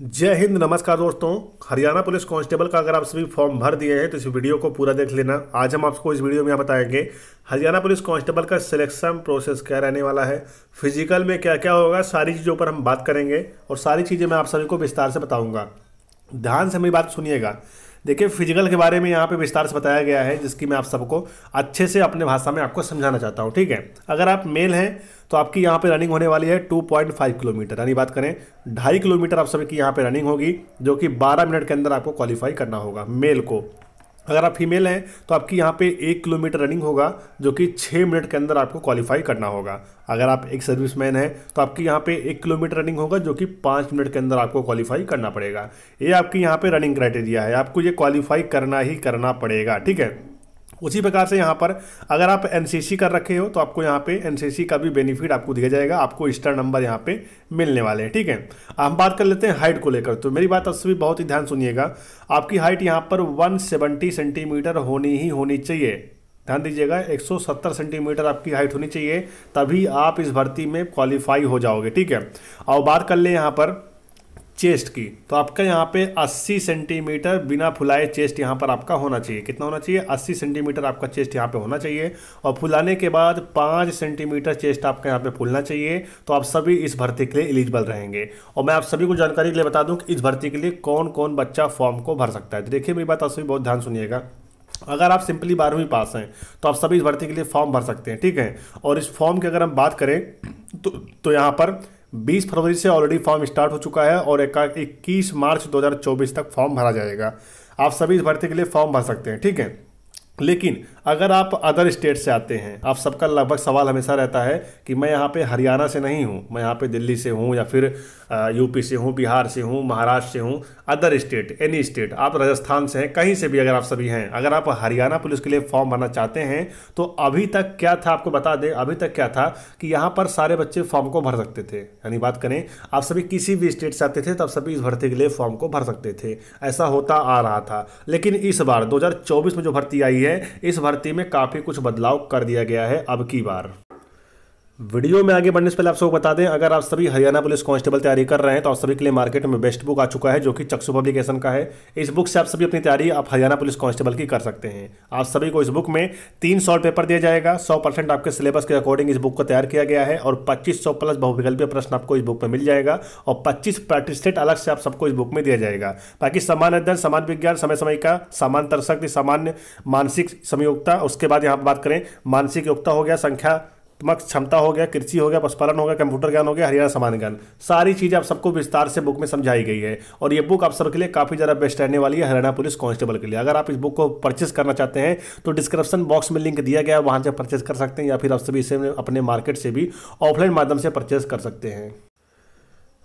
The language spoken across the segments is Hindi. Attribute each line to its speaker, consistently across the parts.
Speaker 1: जय हिंद नमस्कार दोस्तों हरियाणा पुलिस कांस्टेबल का अगर आप सभी फॉर्म भर दिए हैं तो इस वीडियो को पूरा देख लेना आज हम आपको इस वीडियो में यहाँ बताएंगे हरियाणा पुलिस कांस्टेबल का सिलेक्शन प्रोसेस क्या रहने वाला है फिजिकल में क्या क्या होगा सारी चीज़ों पर हम बात करेंगे और सारी चीज़ें मैं आप सभी को विस्तार से बताऊँगा ध्यान से मेरी बात सुनिएगा देखिए फिजिकल के बारे में यहाँ पे विस्तार से बताया गया है जिसकी मैं आप सबको अच्छे से अपने भाषा में आपको समझाना चाहता हूँ ठीक है अगर आप मेल हैं तो आपकी यहाँ पे रनिंग होने वाली है 2.5 किलोमीटर यानी बात करें ढाई किलोमीटर आप सभी की यहाँ पे रनिंग होगी जो कि 12 मिनट के अंदर आपको क्वालिफाई करना होगा मेल को अगर आप फीमेल हैं तो आपकी यहाँ पे एक किलोमीटर रनिंग होगा जो कि छः मिनट के अंदर आपको क्वालिफाई करना होगा अगर आप एक सर्विसमैन हैं तो आपकी यहाँ पे एक किलोमीटर रनिंग होगा जो कि पाँच मिनट के अंदर आपको क्वालिफाई करना पड़ेगा ये आपकी यहाँ पे रनिंग क्राइटेरिया है आपको ये क्वालिफाई करना ही करना पड़ेगा ठीक है उसी प्रकार से यहाँ पर अगर आप एन कर रखे हो तो आपको यहाँ पे एन का भी बेनिफिट आपको दिया जाएगा आपको स्टार नंबर यहाँ पे मिलने वाले हैं ठीक है हम बात कर लेते हैं हाइट को लेकर तो मेरी बात अब भी बहुत ही ध्यान सुनिएगा आपकी हाइट यहाँ पर 170 सेंटीमीटर होनी ही होनी चाहिए ध्यान दीजिएगा 170 सेंटीमीटर आपकी हाइट होनी चाहिए तभी आप इस भर्ती में क्वालिफाई हो जाओगे ठीक है और बात कर ले यहाँ पर चेस्ट की तो आपका यहाँ पे 80 सेंटीमीटर बिना फुलाए चेस्ट यहाँ पर आपका होना चाहिए कितना होना चाहिए 80 सेंटीमीटर आपका चेस्ट यहाँ पे होना चाहिए और फुलाने के बाद 5 सेंटीमीटर चेस्ट आपका यहाँ पे फुलना चाहिए तो आप सभी इस भर्ती के लिए एलिजिबल रहेंगे और मैं आप सभी को जानकारी के लिए बता दूँ कि इस भर्ती के लिए कौन कौन बच्चा फॉर्म को भर सकता है तो देखिए मेरी बात आप सभी बहुत ध्यान सुनिएगा अगर आप सिंपली बारहवीं पास हैं तो आप सभी इस भर्ती के लिए फॉर्म भर सकते हैं ठीक है और इस फॉर्म की अगर हम बात करें तो, तो यहाँ पर 20 फरवरी से ऑलरेडी फॉर्म स्टार्ट हो चुका है और इक्कीस मार्च 2024 तक फॉर्म भरा जाएगा आप सभी इस भर्ती के लिए फॉर्म भर सकते हैं ठीक है लेकिन अगर आप अदर स्टेट से आते हैं आप सबका लगभग सवाल हमेशा रहता है कि मैं यहाँ पे हरियाणा से नहीं हूँ मैं यहाँ पे दिल्ली से हूँ या फिर यूपी से हूँ बिहार से हूँ महाराष्ट्र से हूँ अदर स्टेट एनी स्टेट आप राजस्थान से हैं कहीं से भी अगर आप सभी हैं अगर आप हरियाणा पुलिस के लिए फॉर्म भरना चाहते हैं तो अभी तक क्या था आपको बता दें अभी तक क्या था कि यहाँ पर सारे बच्चे फॉर्म को भर सकते थे यानी बात करें आप सभी किसी भी स्टेट से आते थे तो आप सभी इस भर्ती के लिए फॉर्म को भर सकते थे ऐसा होता आ रहा था लेकिन इस बार दो में जो भर्ती आई है है इस भर्ती में काफ़ी कुछ बदलाव कर दिया गया है अब की बार वीडियो में आगे बढ़ने से पहले आप सबको बता दें अगर आप सभी हरियाणा पुलिस कांस्टेबल तैयारी कर रहे हैं तो आप सभी के लिए मार्केट में बेस्ट बुक आ चुका है जो कि चक्सु पब्लिकेशन का है इस बुक से आप सभी अपनी तैयारी आप हरियाणा पुलिस कांस्टेबल की कर सकते हैं आप सभी को इस बुक में तीन सॉल्ट पेपर दिया जाएगा सौ परसेंट आपके सिलेबस के अकॉर्डिंग इस बुक को तैयार किया गया है और पच्चीस सौ प्लस बहुविकल्पीय प्रश्न आपको इस बुक में मिल जाएगा और पच्चीस प्रैक्टिस अलग से आप सबको इस बुक में दिया जाएगा बाकी समान अध्ययन समान विज्ञान समय समय का समान तरशक्ति सामान्य मानसिक समयोगता उसके बाद यहाँ बात करें मानसिक योगता हो गया संख्या त्मक क्षमता हो गया कृषि हो गया पशुपालन हो गया कंप्यूटर ज्ञान हो गया हरियाणा समान ज्ञान सारी चीज़ें आप सबको विस्तार से बुक में समझाई गई है और ये बुक आप सबके लिए काफ़ी ज़्यादा बेस्ट रहने वाली है हरियाणा पुलिस कांस्टेबल के लिए अगर आप इस बुक को परचेस करना चाहते हैं तो डिस्क्रिप्शन बॉक्स में लिंक दिया गया है वहाँ से परचेस कर सकते हैं या फिर आप सभी इसे अपने मार्केट से भी ऑफलाइन माध्यम से परचेस कर सकते हैं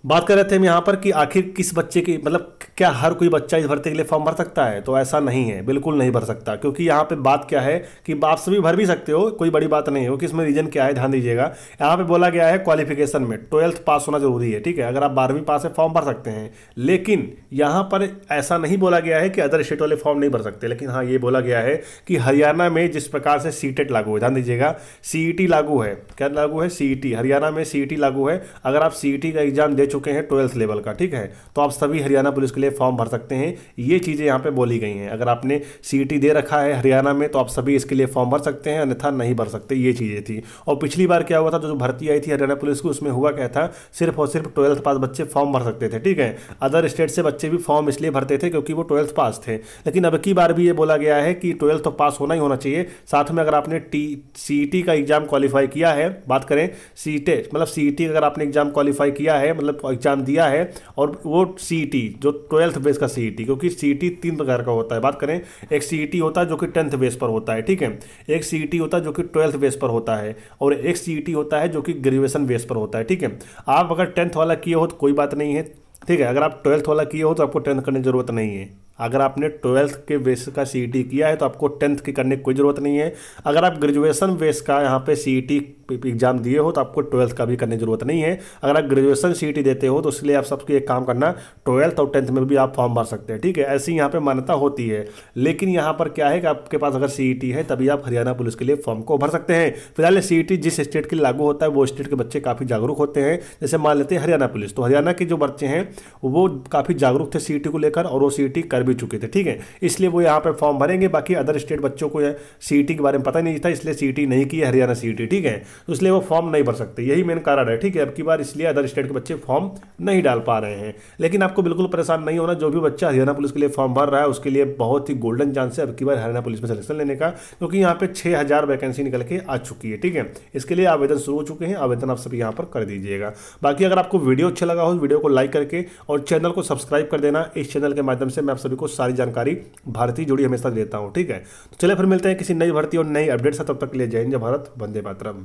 Speaker 1: बात कर रहे थे हम यहाँ पर कि आखिर किस बच्चे की मतलब क्या हर कोई बच्चा इस भर्ती के लिए फॉर्म भर सकता है तो ऐसा नहीं है बिल्कुल नहीं भर सकता क्योंकि यहाँ पे बात क्या है कि आप सभी भर भी सकते हो कोई बड़ी बात नहीं हो कि इसमें रीजन क्या है ध्यान दीजिएगा यहाँ पे बोला गया है क्वालिफिकेशन में ट्वेल्थ पास होना जरूरी है ठीक है अगर आप बारहवीं पास है फॉर्म भर सकते हैं लेकिन यहाँ पर ऐसा नहीं बोला गया है कि अदर स्टेट वाले फॉर्म नहीं भर सकते लेकिन हाँ ये बोला गया है कि हरियाणा में जिस प्रकार से सी लागू है ध्यान दीजिएगा सी लागू है क्या लागू है सी हरियाणा में सी लागू है अगर आप सी का एग्जाम दे चुके हैं ट्वेल्थ लेवल का ठीक है तो आप सभी हरियाणा पुलिस के लिए फॉर्म भर सकते हैं ये चीज़ें यहाँ पे बोली गई हैं अगर आपने सी दे रखा है हरियाणा में तो आप सभी इसके लिए फॉर्म भर सकते हैं अन्यथा नहीं भर सकते ये चीज़ें थी और पिछली बार क्या हुआ था जो भर्ती आई थी हरियाणा पुलिस को उसमें हुआ क्या था सिर्फ और सिर्फ ट्वेल्थ पास बच्चे फॉर्म भर सकते थे ठीक है अदर स्टेट से बच्चे भी फॉर्म इसलिए भरते थे क्योंकि वो ट्वेल्थ पास थे लेकिन अब की बार भी ये बोला गया है कि ट्वेल्थ तो पास होना ही होना चाहिए साथ में अगर आपने टी सी का एग्ज़ाम क्वालिफाई किया है बात करें सी मतलब सी अगर आपने एग्ज़ाम क्वालिफाई किया है मतलब एग्ज़ाम दिया है और वो सी e जो ट्वेल्थ बेस का सी e क्योंकि सी e तीन प्रकार का होता है बात करें एक सी होता है जो कि टेंथ बेस पर होता है ठीक है एक सी होता है जो कि ट्वेल्थ बेस पर होता है और एक सी होता है जो कि ग्रेजुएशन बेस पर होता है ठीक है आप अगर टेंथ वाला किए हो तो कोई बात नहीं है ठीक है अगर आप ट्वेल्थ वाला किए हो तो आपको टेंथ करने की ज़रूरत नहीं है अगर आपने ट्वेल्थ के बेस का सी e किया है तो आपको टेंथ की करने की कोई ज़रूरत नहीं है अगर आप ग्रेजुएशन बेस का यहाँ पे सी e एग्ज़ाम दिए हो तो आपको ट्वेल्थ का भी करने की ज़रूरत नहीं है अगर आप ग्रेजुएशन सी e देते हो तो इसलिए आप सबके एक काम करना ट्वेल्थ और टेंथ में भी आप फॉर्म भर सकते हैं ठीक है ऐसी यहाँ पर मान्यता होती है लेकिन यहाँ पर क्या है कि आपके पास अगर सी है तभी आप हरियाणा पुलिस के लिए फॉर्म को भर सकते हैं फिलहाल सी जिस स्टेट के लागू होता है वो स्टेट के बच्चे काफ़ी जागरूक होते हैं जैसे मान लेते हैं हरियाणा पुलिस तो हरियाणा के जो बच्चे हैं वो काफ़ी जागरूक थे सी को लेकर और वो सी कर भी चुके थे ठीक है इसलिए वो यहाँ पर फॉर्म भरेंगे बाकी अदर स्टेट बच्चों को सी e के बारे में पता नहीं था इसलिए सी e नहीं की हरियाणा सी e ठीक है तो इसलिए वो फॉर्म नहीं भर सकते यही मेन कारण है ठीक है अब की बार इसलिए अदर स्टेट के बच्चे फॉर्म नहीं डाल पा रहे हैं लेकिन आपको बिल्कुल परेशान नहीं होना जो भी बच्चा हरियाणा पुलिस के लिए फॉर्म भर रहा है उसके लिए बहुत ही गोल्डन चांस है अब की बार हरियाणा पुलिस में सिलेक्शन लेने का क्योंकि यहाँ पे छः हज़ार वैकेंसी निकल के आ चुकी है ठीक है इसके लिए आवेदन शुरू हो चुके हैं आवेदन आप सब यहाँ पर कर दीजिएगा बाकी अगर आपको वीडियो अच्छा लगा हो वीडियो को लाइक करके और चैनल को सब्सक्राइब कर देना इस चैनल के माध्यम से मैं आप सभी सभी को सारी जानकारी भारतीय जोड़ी हमेशा देता हूँ ठीक है तो चले फिर मिलते हैं किसी नई भर्ती और नई अपडेट से तब तक के लिए जय हिंद भारत वंदे मातरम